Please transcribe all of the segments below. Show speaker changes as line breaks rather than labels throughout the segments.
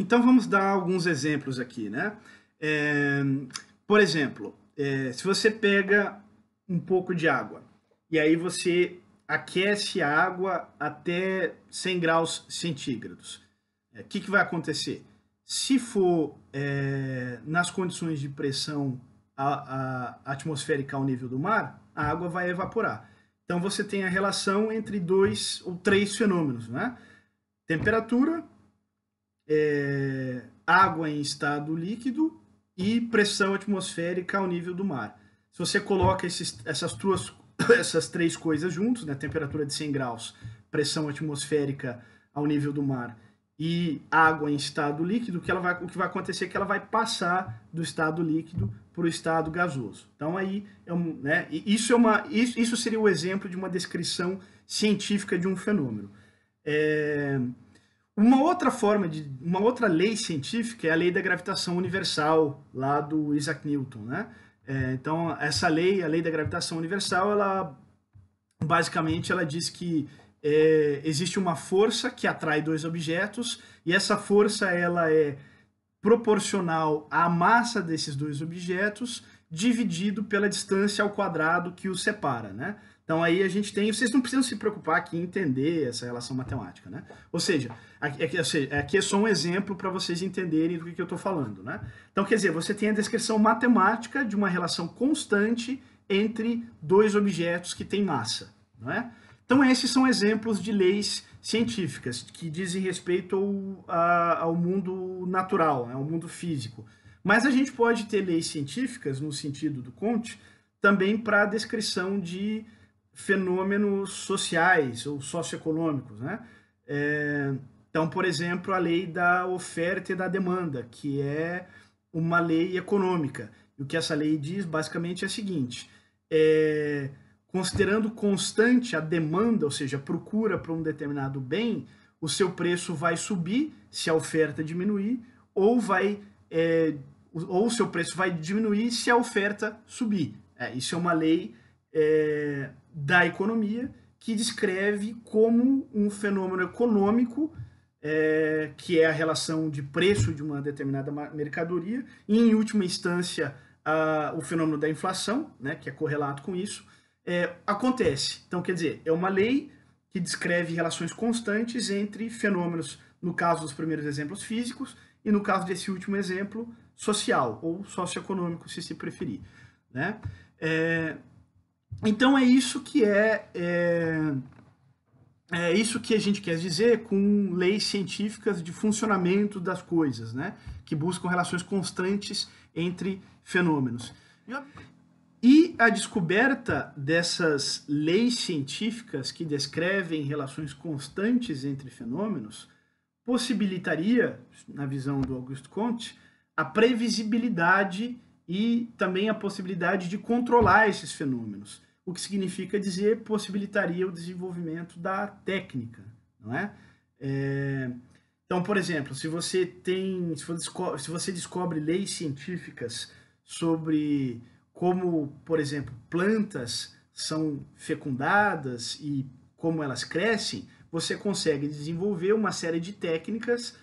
Então vamos dar alguns exemplos aqui, né? É, por exemplo, é, se você pega um pouco de água e aí você aquece a água até 100 graus centígrados, o é, que, que vai acontecer? Se for é, nas condições de pressão a, a atmosférica ao nível do mar, a água vai evaporar. Então você tem a relação entre dois ou três fenômenos, né? Temperatura, é, água em estado líquido e pressão atmosférica ao nível do mar. Se você coloca esses, essas, duas, essas três coisas juntos, né, temperatura de 100 graus, pressão atmosférica ao nível do mar e água em estado líquido, que ela vai, o que vai acontecer é que ela vai passar do estado líquido para o estado gasoso. Então aí é um, né, isso é uma isso, isso seria o exemplo de uma descrição científica de um fenômeno. É, uma outra forma de uma outra lei científica é a lei da gravitação universal lá do Isaac Newton, né? É, então essa lei, a lei da gravitação universal, ela basicamente ela diz que é, existe uma força que atrai dois objetos e essa força ela é proporcional à massa desses dois objetos dividido pela distância ao quadrado que os separa, né? Então aí a gente tem, vocês não precisam se preocupar aqui em entender essa relação matemática, né? Ou seja, aqui, é só um exemplo para vocês entenderem do que, que eu estou falando, né? Então quer dizer, você tem a descrição matemática de uma relação constante entre dois objetos que têm massa, não é? Então esses são exemplos de leis científicas que dizem respeito ao, a, ao mundo natural, né? ao mundo físico. Mas a gente pode ter leis científicas, no sentido do Conte, também para a descrição de fenômenos sociais ou socioeconômicos. Né? É, então, por exemplo, a lei da oferta e da demanda, que é uma lei econômica. E o que essa lei diz basicamente é o seguinte: é, considerando constante a demanda, ou seja, a procura para um determinado bem, o seu preço vai subir se a oferta diminuir, ou vai é, ou o seu preço vai diminuir se a oferta subir. É, isso é uma lei é, da economia que descreve como um fenômeno econômico, é, que é a relação de preço de uma determinada mercadoria, e em última instância a, o fenômeno da inflação, né, que é correlato com isso, é, acontece. Então, quer dizer, é uma lei que descreve relações constantes entre fenômenos, no caso dos primeiros exemplos físicos, e no caso desse último exemplo, social ou socioeconômico, se se preferir. Né? É, então é isso que é, é, é isso que a gente quer dizer com leis científicas de funcionamento das coisas, né? que buscam relações constantes entre fenômenos. E a descoberta dessas leis científicas que descrevem relações constantes entre fenômenos possibilitaria, na visão do Auguste Comte, a previsibilidade e também a possibilidade de controlar esses fenômenos, o que significa dizer possibilitaria o desenvolvimento da técnica, não é? é... Então, por exemplo, se você tem, se você descobre leis científicas sobre como, por exemplo, plantas são fecundadas e como elas crescem, você consegue desenvolver uma série de técnicas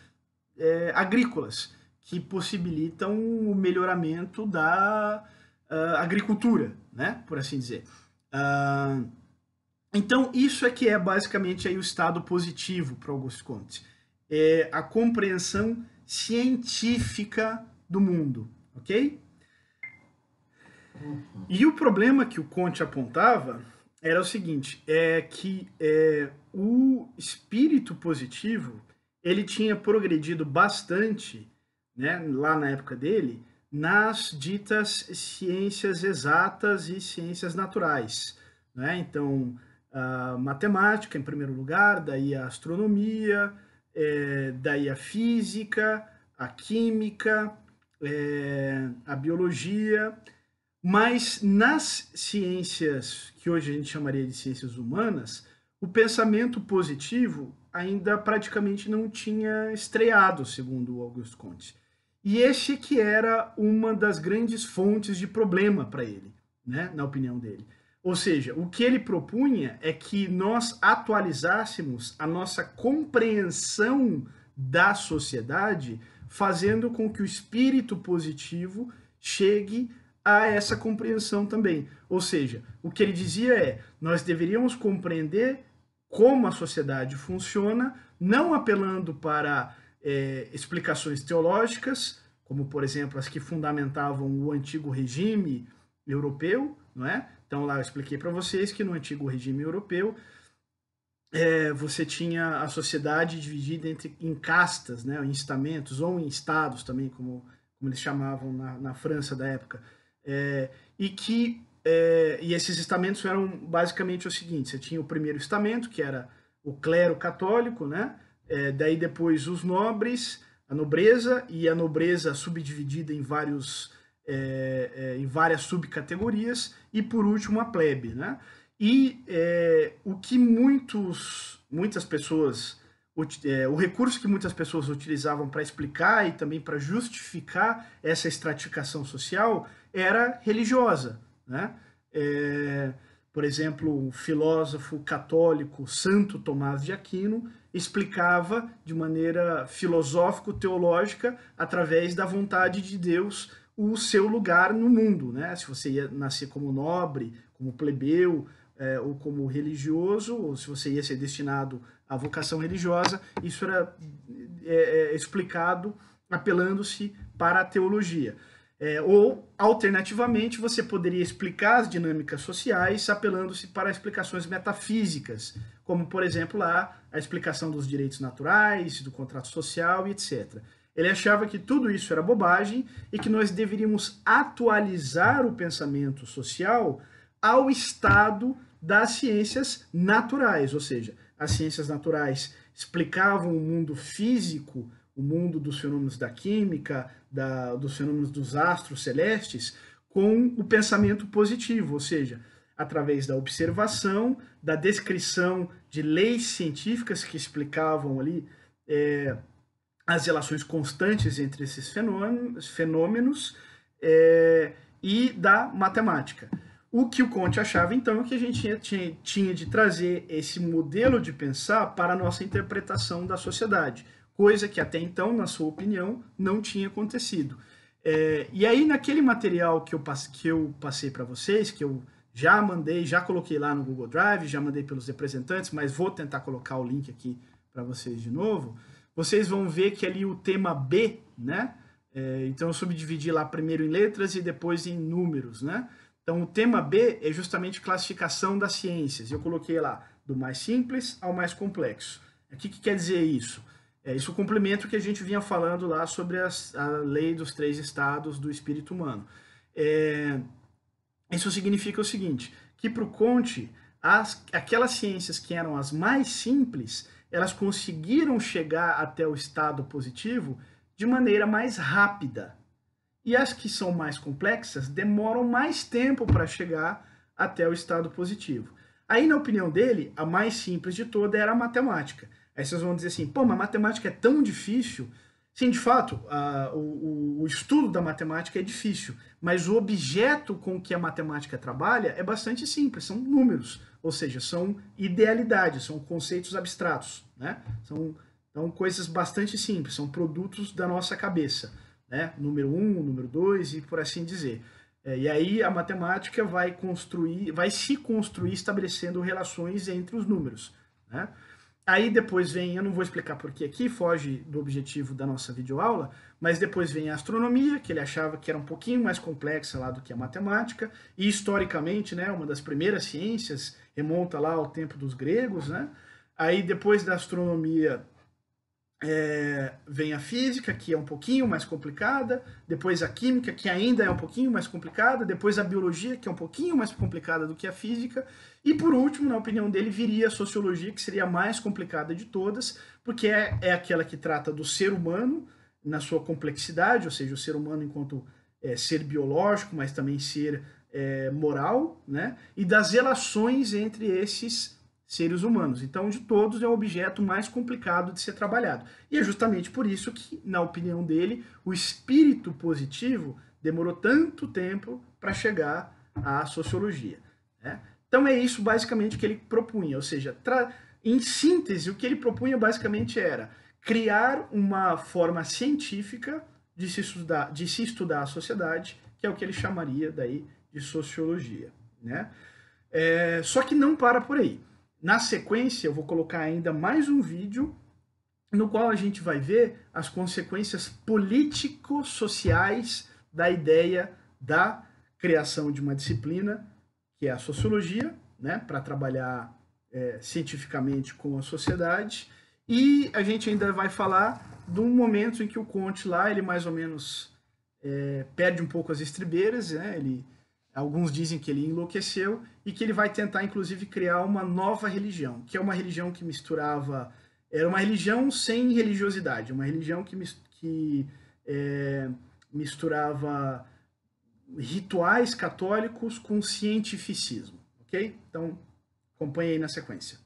é, agrícolas que possibilitam o melhoramento da uh, agricultura, né? Por assim dizer. Uh, então, isso é que é basicamente aí o estado positivo para Augusto Comte. É a compreensão científica do mundo, ok? E o problema que o Conte apontava era o seguinte, é que é, o espírito positivo ele tinha progredido bastante né, lá na época dele, nas ditas ciências exatas e ciências naturais. Né? Então, a matemática em primeiro lugar, daí a astronomia, é, daí a física, a química, é, a biologia, mas nas ciências que hoje a gente chamaria de ciências humanas, o pensamento positivo ainda praticamente não tinha estreado, segundo Augusto Comte e este que era uma das grandes fontes de problema para ele, né, na opinião dele. Ou seja, o que ele propunha é que nós atualizássemos a nossa compreensão da sociedade, fazendo com que o espírito positivo chegue a essa compreensão também. Ou seja, o que ele dizia é: nós deveríamos compreender como a sociedade funciona, não apelando para é, explicações teológicas, como por exemplo as que fundamentavam o antigo regime europeu, não é? Então lá eu expliquei para vocês que no antigo regime europeu é, você tinha a sociedade dividida entre, em castas, né, em estamentos ou em estados também, como, como eles chamavam na, na França da época, é, e que é, e esses estamentos eram basicamente o seguinte: você tinha o primeiro estamento que era o clero católico, né, é, daí depois os nobres, a nobreza e a nobreza subdividida em vários é, é, em várias subcategorias e por último a plebe, né? E é, o que muitos muitas pessoas o, é, o recurso que muitas pessoas utilizavam para explicar e também para justificar essa estratificação social era religiosa, né? É, por exemplo, o filósofo católico Santo Tomás de Aquino explicava de maneira filosófico-teológica, através da vontade de Deus, o seu lugar no mundo. Né? Se você ia nascer como nobre, como plebeu, é, ou como religioso, ou se você ia ser destinado à vocação religiosa, isso era é, é, explicado apelando-se para a teologia. É, ou, alternativamente, você poderia explicar as dinâmicas sociais apelando-se para explicações metafísicas, como, por exemplo, lá, a explicação dos direitos naturais, do contrato social e etc. Ele achava que tudo isso era bobagem e que nós deveríamos atualizar o pensamento social ao estado das ciências naturais, ou seja, as ciências naturais explicavam o mundo físico o mundo dos fenômenos da química, da, dos fenômenos dos astros celestes, com o pensamento positivo, ou seja, através da observação, da descrição de leis científicas que explicavam ali é, as relações constantes entre esses fenômenos, fenômenos é, e da matemática. O que o Conte achava, então, é que a gente tinha, tinha de trazer esse modelo de pensar para a nossa interpretação da sociedade coisa que até então, na sua opinião, não tinha acontecido. É, e aí, naquele material que eu, que eu passei para vocês, que eu já mandei, já coloquei lá no Google Drive, já mandei pelos representantes, mas vou tentar colocar o link aqui para vocês de novo. Vocês vão ver que ali o tema B, né? É, então eu subdividi lá primeiro em letras e depois em números, né? Então o tema B é justamente classificação das ciências. Eu coloquei lá do mais simples ao mais complexo. O que, que quer dizer isso? É, isso é complementa o que a gente vinha falando lá sobre as, a lei dos três estados do espírito humano. É, isso significa o seguinte, que para o Conte, as, aquelas ciências que eram as mais simples, elas conseguiram chegar até o estado positivo de maneira mais rápida. E as que são mais complexas demoram mais tempo para chegar até o estado positivo. Aí, na opinião dele, a mais simples de toda era a matemática. Aí vocês vão dizer assim, pô, mas matemática é tão difícil. Sim, de fato, o, o, estudo da matemática é difícil, mas o objeto com que a matemática trabalha é bastante simples, são números, ou seja, são idealidades, são conceitos abstratos, né? São, são então, coisas bastante simples, são produtos da nossa cabeça, né? Número um, número dois e por assim dizer. É, e aí a matemática vai construir, vai se construir estabelecendo relações entre os números, né? Aí depois vem, eu não vou explicar porque aqui, foge do objetivo da nossa videoaula, mas depois vem a astronomia, que ele achava que era um pouquinho mais complexa lá do que a matemática, e historicamente, né, uma das primeiras ciências, remonta lá ao tempo dos gregos, né? Aí depois da astronomia é, vem a física, que é um pouquinho mais complicada, depois a química, que ainda é um pouquinho mais complicada, depois a biologia, que é um pouquinho mais complicada do que a física, e por último, na opinião dele, viria a sociologia, que seria a mais complicada de todas, porque é, é aquela que trata do ser humano na sua complexidade, ou seja, o ser humano enquanto é, ser biológico, mas também ser é, moral, né? e das relações entre esses seres humanos. Então, de todos, é o objeto mais complicado de ser trabalhado. E é justamente por isso que, na opinião dele, o espírito positivo demorou tanto tempo para chegar à sociologia. Né? Então, é isso basicamente que ele propunha. Ou seja, em síntese, o que ele propunha basicamente era criar uma forma científica de se estudar, de se estudar a sociedade, que é o que ele chamaria daí de sociologia. Né? É, só que não para por aí. Na sequência, eu vou colocar ainda mais um vídeo no qual a gente vai ver as consequências político-sociais da ideia da criação de uma disciplina que é a sociologia, né, para trabalhar é, cientificamente com a sociedade. E a gente ainda vai falar de um momento em que o Conte lá, ele mais ou menos é, perde um pouco as estribeiras, né, ele Alguns dizem que ele enlouqueceu e que ele vai tentar, inclusive, criar uma nova religião, que é uma religião que misturava. Era uma religião sem religiosidade, uma religião que, que é, misturava rituais católicos com cientificismo, ok? Então, acompanhe aí na sequência.